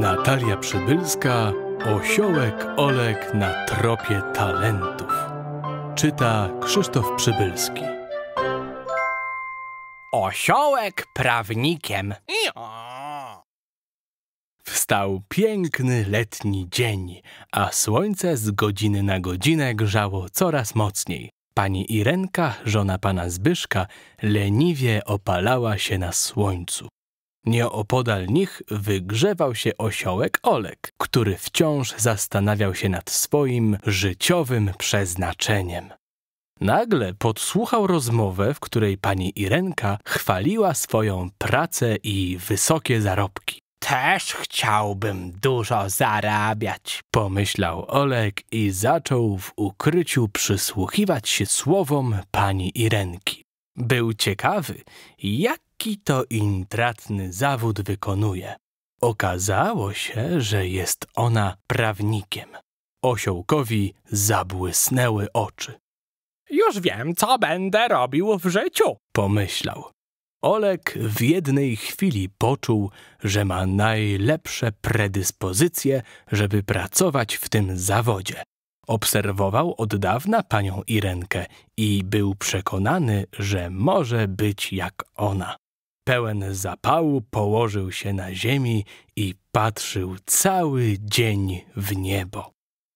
Natalia Przybylska Osiołek Olek na tropie talentów. Czyta Krzysztof Przybylski. Osiołek prawnikiem. Wstał piękny letni dzień, a słońce z godziny na godzinę grzało coraz mocniej. Pani Irenka, żona pana Zbyszka, leniwie opalała się na słońcu. Nieopodal nich wygrzewał się osiołek Olek, który wciąż zastanawiał się nad swoim życiowym przeznaczeniem. Nagle podsłuchał rozmowę, w której pani Irenka chwaliła swoją pracę i wysokie zarobki. Też chciałbym dużo zarabiać, pomyślał Olek i zaczął w ukryciu przysłuchiwać się słowom pani Irenki. Był ciekawy, jak jaki to intratny zawód wykonuje. Okazało się, że jest ona prawnikiem. Osiołkowi zabłysnęły oczy. Już wiem, co będę robił w życiu, pomyślał. Olek w jednej chwili poczuł, że ma najlepsze predyspozycje, żeby pracować w tym zawodzie. Obserwował od dawna panią Irenkę i był przekonany, że może być jak ona pełen zapału położył się na ziemi i patrzył cały dzień w niebo.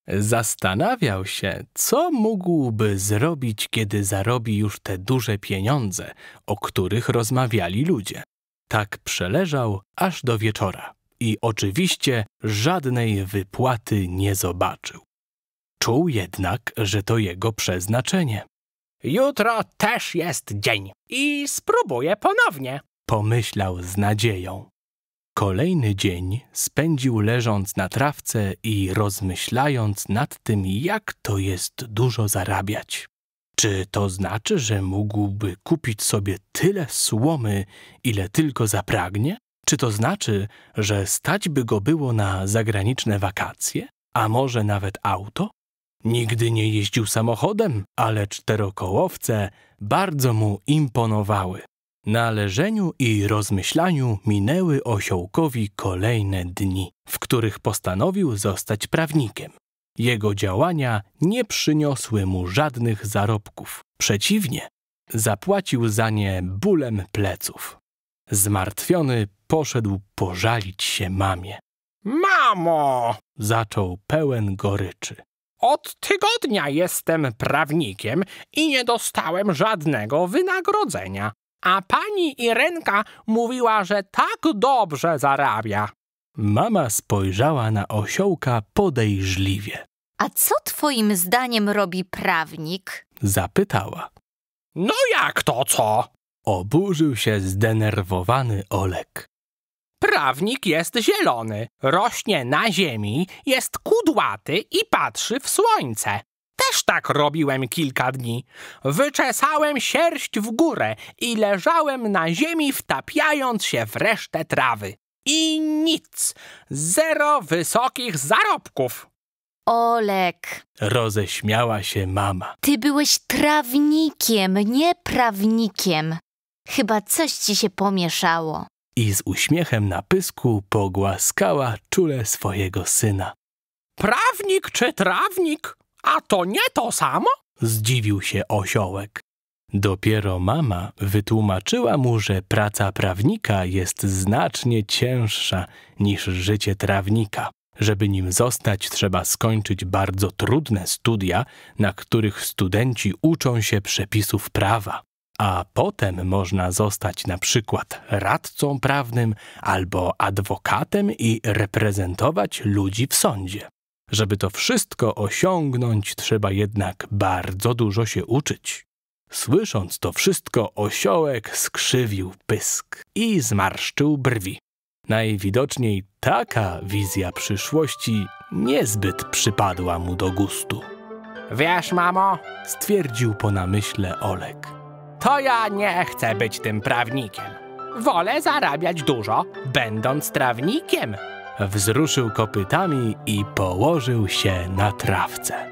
Zastanawiał się, co mógłby zrobić, kiedy zarobi już te duże pieniądze, o których rozmawiali ludzie. Tak przeleżał aż do wieczora i oczywiście żadnej wypłaty nie zobaczył. Czuł jednak, że to jego przeznaczenie. Jutro też jest dzień i spróbuję ponownie, pomyślał z nadzieją. Kolejny dzień spędził leżąc na trawce i rozmyślając nad tym, jak to jest dużo zarabiać. Czy to znaczy, że mógłby kupić sobie tyle słomy, ile tylko zapragnie? Czy to znaczy, że stać by go było na zagraniczne wakacje, a może nawet auto? Nigdy nie jeździł samochodem, ale czterokołowce bardzo mu imponowały. Na leżeniu i rozmyślaniu minęły osiołkowi kolejne dni, w których postanowił zostać prawnikiem. Jego działania nie przyniosły mu żadnych zarobków. Przeciwnie, zapłacił za nie bólem pleców. Zmartwiony poszedł pożalić się mamie. Mamo! zaczął pełen goryczy. Od tygodnia jestem prawnikiem i nie dostałem żadnego wynagrodzenia a pani Irenka mówiła, że tak dobrze zarabia. Mama spojrzała na osiołka podejrzliwie. A co twoim zdaniem robi prawnik? Zapytała. No jak to co? Oburzył się zdenerwowany Olek. Prawnik jest zielony, rośnie na ziemi, jest kudłaty i patrzy w słońce. Też tak robiłem kilka dni. Wyczesałem sierść w górę i leżałem na ziemi, wtapiając się w resztę trawy. I nic. Zero wysokich zarobków. Olek. Roześmiała się mama. Ty byłeś trawnikiem, nie prawnikiem. Chyba coś ci się pomieszało. I z uśmiechem na pysku pogłaskała czule swojego syna. Prawnik czy trawnik? A to nie to samo? Zdziwił się osiołek. Dopiero mama wytłumaczyła mu, że praca prawnika jest znacznie cięższa niż życie trawnika. Żeby nim zostać, trzeba skończyć bardzo trudne studia, na których studenci uczą się przepisów prawa. A potem można zostać na przykład radcą prawnym albo adwokatem i reprezentować ludzi w sądzie. Żeby to wszystko osiągnąć, trzeba jednak bardzo dużo się uczyć. Słysząc to wszystko, osiołek skrzywił pysk i zmarszczył brwi. Najwidoczniej taka wizja przyszłości niezbyt przypadła mu do gustu. Wiesz, mamo, stwierdził po namyśle Olek. To ja nie chcę być tym prawnikiem. Wolę zarabiać dużo, będąc trawnikiem wzruszył kopytami i położył się na trawce.